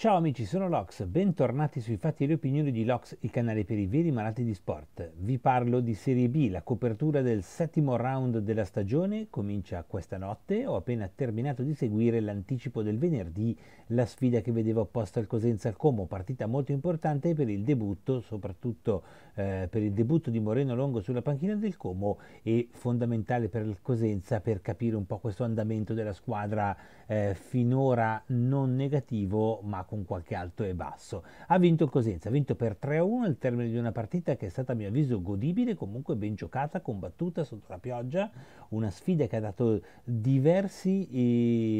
Ciao amici, sono Lox, bentornati sui fatti e le opinioni di Lox, il canale per i veri malati di sport. Vi parlo di Serie B, la copertura del settimo round della stagione comincia questa notte, ho appena terminato di seguire l'anticipo del venerdì, la sfida che vedevo opposta al Cosenza al Como, partita molto importante per il debutto, soprattutto eh, per il debutto di Moreno Longo sulla panchina del Como e fondamentale per il Cosenza per capire un po' questo andamento della squadra eh, finora non negativo ma con qualche alto e basso. Ha vinto il Cosenza, ha vinto per 3-1 al termine di una partita che è stata a mio avviso godibile, comunque ben giocata, combattuta sotto la pioggia, una sfida che ha dato diversi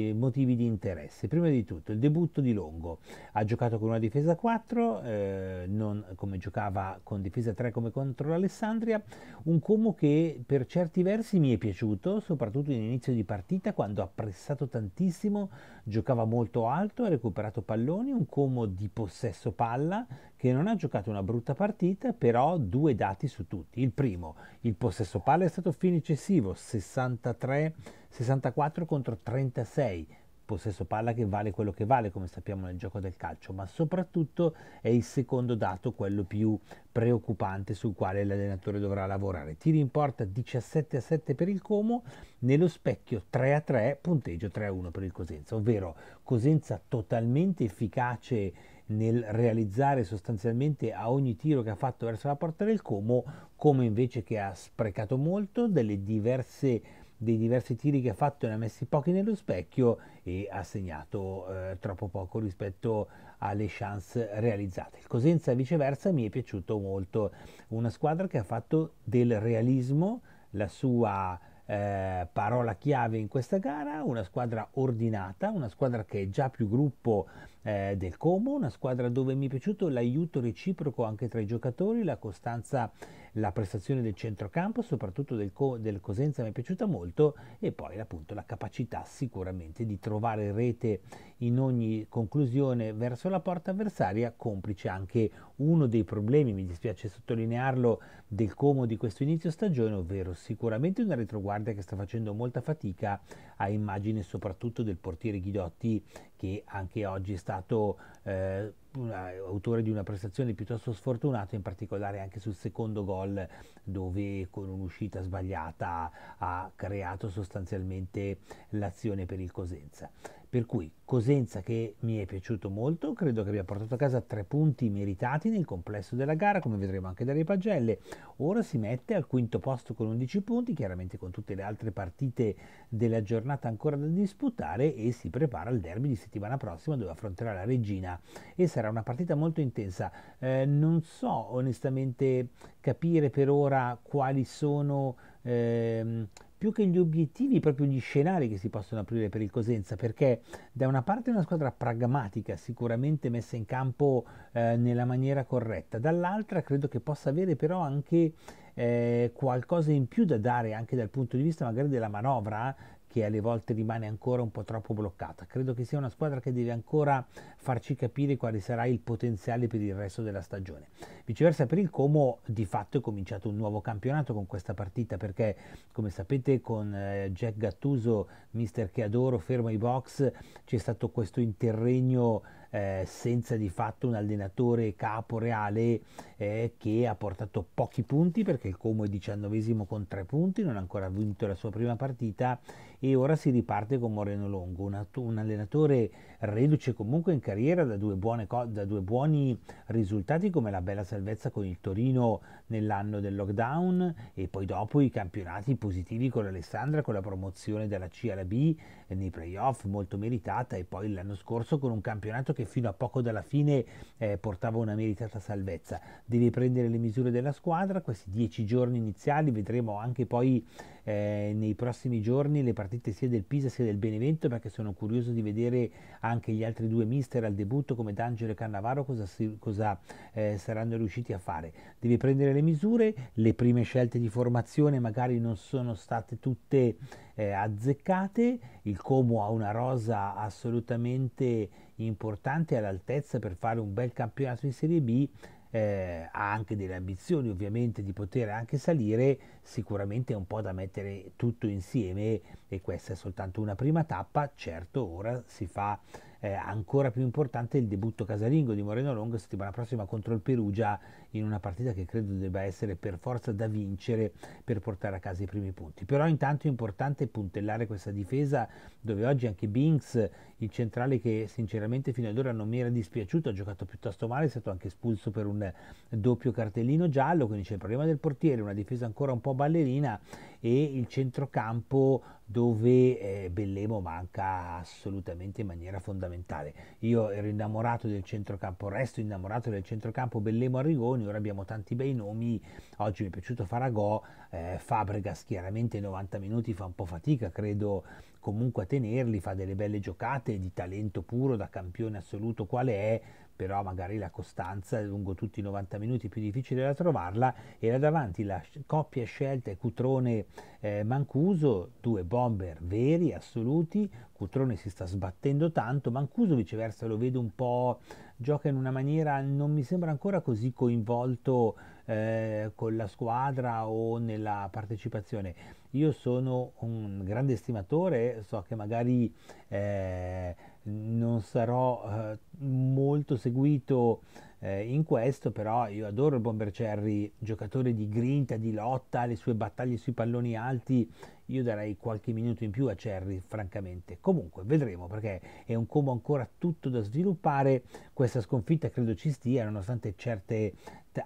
eh, motivi di interesse. Prima di tutto il debutto di Longo, ha giocato con una difesa 4, eh, non come giocava con difesa 3 come contro l'Alessandria, un Como che per certi versi mi è piaciuto, soprattutto in inizio di partita quando ha pressato tantissimo, giocava molto alto, ha recuperato pallone, Bastoni, un Como di possesso palla che non ha giocato una brutta partita, però due dati su tutti. Il primo, il possesso palla è stato fine eccessivo, 63, 64 contro 36, possesso palla che vale quello che vale, come sappiamo nel gioco del calcio, ma soprattutto è il secondo dato quello più preoccupante sul quale l'allenatore dovrà lavorare. Tiri in porta 17 a 7 per il Como, nello specchio 3 a 3, punteggio 3 a 1 per il Cosenza, ovvero Cosenza totalmente efficace nel realizzare sostanzialmente a ogni tiro che ha fatto verso la porta del Como, come invece che ha sprecato molto delle diverse dei diversi tiri che ha fatto ne ha messi pochi nello specchio e ha segnato eh, troppo poco rispetto alle chance realizzate. Il Cosenza viceversa mi è piaciuto molto, una squadra che ha fatto del realismo la sua eh, parola chiave in questa gara, una squadra ordinata, una squadra che è già più gruppo eh, del Como, una squadra dove mi è piaciuto l'aiuto reciproco anche tra i giocatori, la costanza la prestazione del centrocampo, soprattutto del, Co- del Cosenza mi è piaciuta molto e poi appunto la capacità sicuramente di trovare rete in ogni conclusione verso la porta avversaria, complice anche uno dei problemi, mi dispiace sottolinearlo, del Como di questo inizio stagione, ovvero sicuramente una retroguardia che sta facendo molta fatica a immagine soprattutto del portiere Ghidotti che anche oggi è stato eh, eh, autore di una prestazione piuttosto sfortunata, in particolare anche sul secondo gol dove con un'uscita sbagliata ha creato sostanzialmente l'azione per il Cosenza. Per cui Cosenza che mi è piaciuto molto, credo che abbia portato a casa tre punti meritati nel complesso della gara, come vedremo anche dalle pagelle. Ora si mette al quinto posto con 11 punti, chiaramente con tutte le altre partite della giornata ancora da disputare e si prepara al derby di settimana prossima dove affronterà la Regina e sarà una partita molto intensa. Eh, non so onestamente capire per ora quali sono... Ehm, più che gli obiettivi, proprio gli scenari che si possono aprire per il Cosenza, perché da una parte è una squadra pragmatica, sicuramente messa in campo eh, nella maniera corretta, dall'altra credo che possa avere però anche eh, qualcosa in più da dare anche dal punto di vista magari della manovra che alle volte rimane ancora un po' troppo bloccata. Credo che sia una squadra che deve ancora farci capire quale sarà il potenziale per il resto della stagione. Viceversa per il Como di fatto è cominciato un nuovo campionato con questa partita perché come sapete con eh, Jack Gattuso, mister che adoro, fermo i box, c'è stato questo interregno eh, senza di fatto un allenatore capo reale eh, che ha portato pochi punti perché il Como è diciannovesimo con tre punti, non ha ancora vinto la sua prima partita e ora si riparte con Moreno Longo, un, un allenatore reduce comunque in carriera da due, da due, buoni risultati come la bella salvezza con il Torino nell'anno del lockdown e poi dopo i campionati positivi con l'Alessandra, con la promozione dalla C alla B eh, nei playoff molto meritata e poi l'anno scorso con un campionato che fino a poco dalla fine eh, portava una meritata salvezza. Deve prendere le misure della squadra, questi dieci giorni iniziali, vedremo anche poi eh, nei prossimi giorni le partite partite sia del Pisa sia del Benevento perché sono curioso di vedere anche gli altri due mister al debutto come D'Angelo e Cannavaro cosa, si, cosa eh, saranno riusciti a fare. Deve prendere le misure, le prime scelte di formazione magari non sono state tutte eh, azzeccate, il Como ha una rosa assolutamente importante all'altezza per fare un bel campionato in Serie B, eh, ha anche delle ambizioni ovviamente di poter anche salire, sicuramente è un po' da mettere tutto insieme e questa è soltanto una prima tappa, certo ora si fa eh, ancora più importante il debutto casalingo di Moreno Longo settimana prossima contro il Perugia in una partita che credo debba essere per forza da vincere per portare a casa i primi punti. Però intanto è importante puntellare questa difesa dove oggi anche Binks, il centrale che sinceramente fino ad ora non mi era dispiaciuto, ha giocato piuttosto male, è stato anche espulso per un doppio cartellino giallo, quindi c'è il problema del portiere, una difesa ancora un po' po' ballerina e il centrocampo dove eh, Bellemo manca assolutamente in maniera fondamentale. Io ero innamorato del centrocampo, resto innamorato del centrocampo Bellemo Arrigoni, ora abbiamo tanti bei nomi, oggi mi è piaciuto Faragò, eh, Fabregas chiaramente 90 minuti fa un po' fatica, credo comunque a tenerli, fa delle belle giocate di talento puro da campione assoluto quale è, però magari la costanza lungo tutti i 90 minuti più difficile da trovarla, e là davanti la coppia scelta Cutrone-Mancuso, eh, due bomber veri, assoluti, Cutrone si sta sbattendo tanto, Mancuso viceversa lo vedo un po', gioca in una maniera, non mi sembra ancora così coinvolto eh, con la squadra o nella partecipazione. Io sono un grande stimatore, so che magari... Eh, non sarò eh, molto seguito eh, in questo, però io adoro il Bomber Cherry, giocatore di grinta, di lotta, le sue battaglie sui palloni alti, io darei qualche minuto in più a Cherry, francamente. Comunque, vedremo perché è un combo ancora tutto da sviluppare. Questa sconfitta credo ci stia, nonostante certe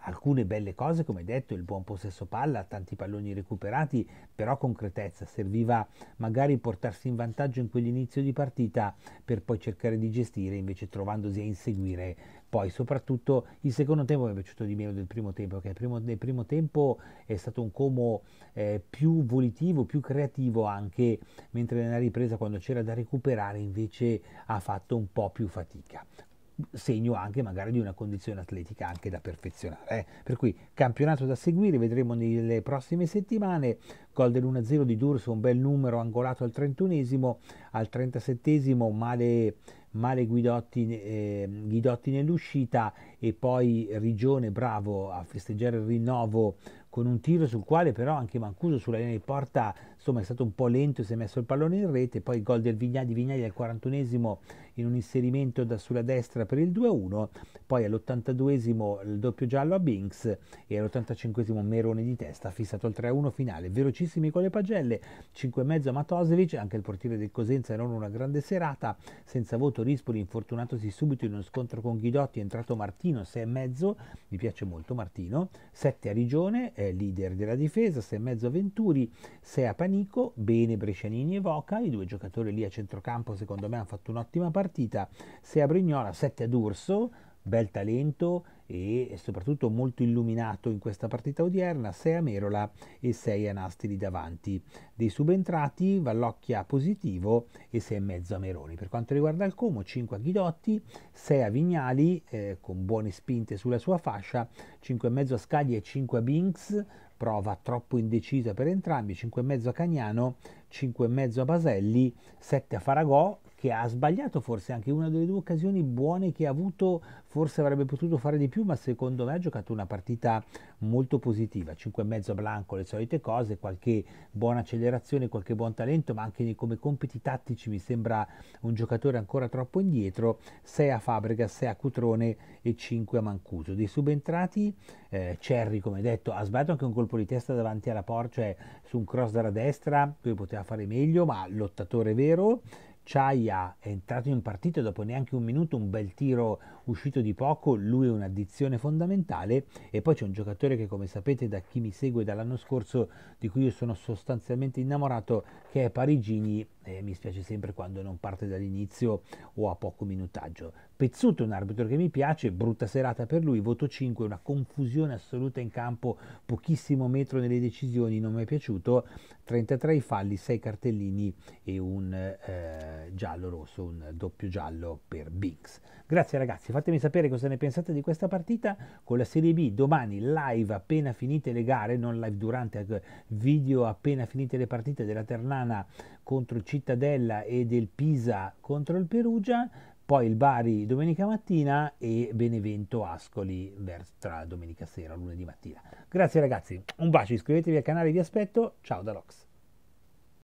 alcune belle cose, come detto, il buon possesso palla, tanti palloni recuperati, però concretezza, serviva magari portarsi in vantaggio in quell'inizio di partita per poi cercare di gestire, invece trovandosi a inseguire poi soprattutto il secondo tempo mi è piaciuto di meno del primo tempo, perché primo, nel primo tempo è stato un Como eh, più volitivo, più creativo anche, mentre nella ripresa quando c'era da recuperare invece ha fatto un po' più fatica segno anche magari di una condizione atletica anche da perfezionare. Eh? Per cui campionato da seguire, vedremo nelle prossime settimane, gol dell'1-0 di D'Urso, un bel numero angolato al 31esimo, al 37esimo male, male Guidotti, eh, Guidotti nell'uscita e poi Rigione bravo a festeggiare il rinnovo con un tiro sul quale però anche Mancuso sulla linea di porta insomma è stato un po' lento e si è messo il pallone in rete, poi gol del Vignali, Vignali al 41esimo in un inserimento da sulla destra per il 2-1, poi all'82esimo il doppio giallo a Binks e all'85esimo Merone di testa ha fissato il 3-1 finale, velocissimi con le pagelle, 5,5 a Matoselic, anche il portiere del Cosenza non una grande serata, senza voto Rispoli infortunatosi subito in uno scontro con Ghidotti è entrato Martino 6,5, mi piace molto Martino, 7 a Rigione, eh, leader della difesa, 6,5 a Venturi, 6 a Panini, Panico, bene Brescianini e Voca, i due giocatori lì a centrocampo secondo me hanno fatto un'ottima partita, 6 a Brignola, 7 a Urso, bel talento e soprattutto molto illuminato in questa partita odierna, 6 a Merola e 6 a Nasti davanti. Dei subentrati Vallocchia positivo e 6,5 a Meroni. Per quanto riguarda il Como, 5 a Ghidotti, 6 a Vignali eh, con buone spinte sulla sua fascia, 5,5 a Scaglia e 5 a Binks, prova troppo indecisa per entrambi, 5,5 a Cagnano, 5,5 a Baselli, 7 a Faragò, che ha sbagliato forse anche una delle due occasioni buone che ha avuto, forse avrebbe potuto fare di più, ma secondo me ha giocato una partita molto positiva, 5,5 a Blanco, le solite cose, qualche buona accelerazione, qualche buon talento, ma anche come compiti tattici mi sembra un giocatore ancora troppo indietro, 6 a Fabregas, 6 a Cutrone e 5 a Mancuso. Dei subentrati, eh, Cerri come detto ha sbagliato anche un colpo di testa davanti alla porta, cioè su un cross dalla destra, lui poteva fare meglio, ma lottatore vero, Ciaia è entrato in partita dopo neanche un minuto, un bel tiro uscito di poco, lui è un'addizione fondamentale e poi c'è un giocatore che come sapete da chi mi segue dall'anno scorso, di cui io sono sostanzialmente innamorato, che ai parigini eh, mi spiace sempre quando non parte dall'inizio o a poco minutaggio. Pezzuto è un arbitro che mi piace, brutta serata per lui, voto 5, una confusione assoluta in campo, pochissimo metro nelle decisioni, non mi è piaciuto, 33 falli, 6 cartellini e un eh, giallo rosso, un doppio giallo per Binks. Grazie ragazzi, fatemi sapere cosa ne pensate di questa partita con la Serie B domani live appena finite le gare, non live durante, eh, video appena finite le partite della Ternana contro il Cittadella e del Pisa contro il Perugia poi il Bari domenica mattina e Benevento Ascoli tra domenica sera, lunedì mattina. Grazie ragazzi, un bacio, iscrivetevi al canale, vi aspetto, ciao da Lox.